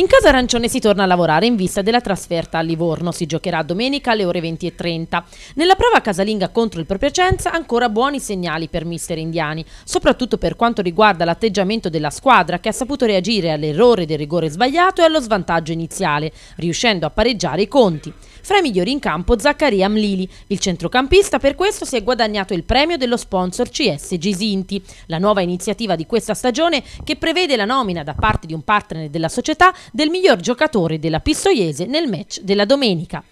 In casa arancione si torna a lavorare in vista della trasferta a Livorno. Si giocherà domenica alle ore 20.30. Nella prova casalinga contro il Propiacenza ancora buoni segnali per mister Indiani, soprattutto per quanto riguarda l'atteggiamento della squadra che ha saputo reagire all'errore del rigore sbagliato e allo svantaggio iniziale, riuscendo a pareggiare i conti. Fra i migliori in campo Zaccaria Mlili, il centrocampista per questo si è guadagnato il premio dello sponsor CS Gisinti, la nuova iniziativa di questa stagione che prevede la nomina da parte di un partner della società del miglior giocatore della Pistoiese nel match della domenica.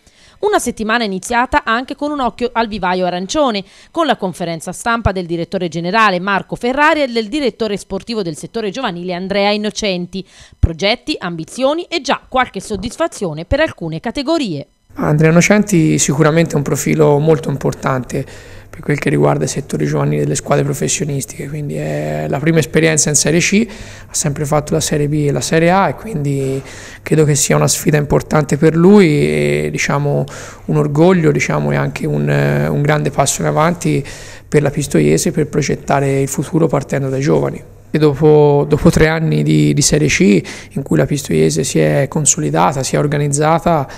Una settimana iniziata anche con un occhio al vivaio arancione, con la conferenza stampa del direttore generale Marco Ferrari e del direttore sportivo del settore giovanile Andrea Innocenti. Progetti, ambizioni e già qualche soddisfazione per alcune categorie. Andrea Innocenti sicuramente è un profilo molto importante per quel che riguarda i settori giovanili delle squadre professionistiche, quindi è la prima esperienza in Serie C, ha sempre fatto la Serie B e la Serie A e quindi credo che sia una sfida importante per lui e diciamo, un orgoglio diciamo, e anche un, un grande passo in avanti per la Pistoiese per progettare il futuro partendo dai giovani. Dopo, dopo, tre anni di, di, Serie C in cui la Pistoiese si è consolidata, si è organizzata,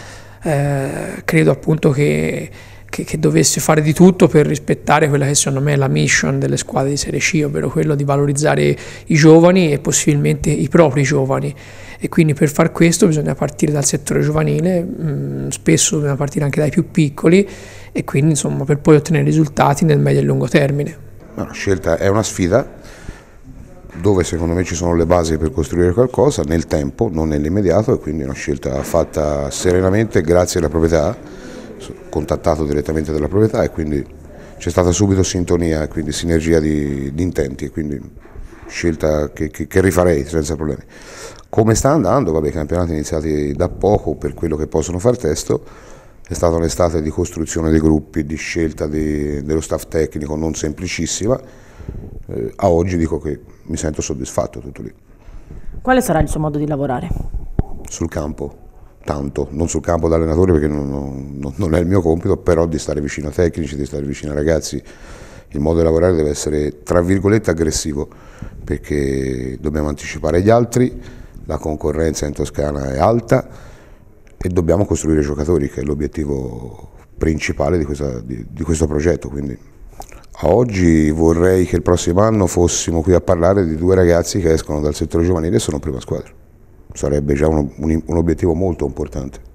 eh, credo appunto che che, che, dovesse fare di tutto per rispettare quella che secondo me è la mission delle squadre di Serie C, ovvero quello di valorizzare i giovani e possibilmente i propri giovani. E quindi per far questo bisogna partire dal settore giovanile, mh, mm, spesso bisogna partire anche dai più piccoli e quindi insomma per poi ottenere risultati nel medio e lungo termine. Una scelta è una sfida dove secondo me ci sono le basi per costruire qualcosa nel tempo, non nell'immediato e quindi è una scelta fatta serenamente grazie alla proprietà contattato direttamente dalla proprietà e quindi c'è stata subito sintonia quindi sinergia di, di intenti e quindi scelta che, che, che, rifarei senza problemi. Come sta andando? Vabbè, i campionati iniziati da poco per quello che possono far testo, è stata un'estate di costruzione dei gruppi, di scelta di, dello staff tecnico non semplicissima, eh, a oggi dico che mi sento soddisfatto tutto lì. Quale sarà il suo modo di lavorare? Sul campo tanto, non sul campo da allenatore perché non, non, non, è il mio compito, però di stare vicino ai tecnici, di stare vicino ai ragazzi, il modo di lavorare deve essere tra virgolette aggressivo perché dobbiamo anticipare gli altri, la concorrenza in Toscana è alta e dobbiamo costruire giocatori che è l'obiettivo principale di, questa, di, di questo progetto. Quindi a oggi vorrei che il prossimo anno fossimo qui a parlare di due ragazzi che escono dal settore giovanile e sono prima squadra sarebbe già un, un, un obiettivo molto importante.